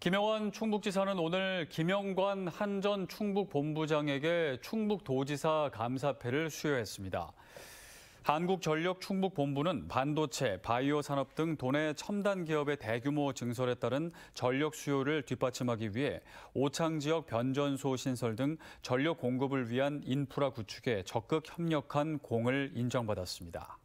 김영원 충북지사는 오늘 김영관 한전 충북본부장에게 충북도지사 감사패를 수여했습니다. 한국전력 충북본부는 반도체, 바이오 산업 등 도내 첨단 기업의 대규모 증설에 따른 전력 수요를 뒷받침하기 위해 오창 지역 변전소 신설 등 전력 공급을 위한 인프라 구축에 적극 협력한 공을 인정받았습니다.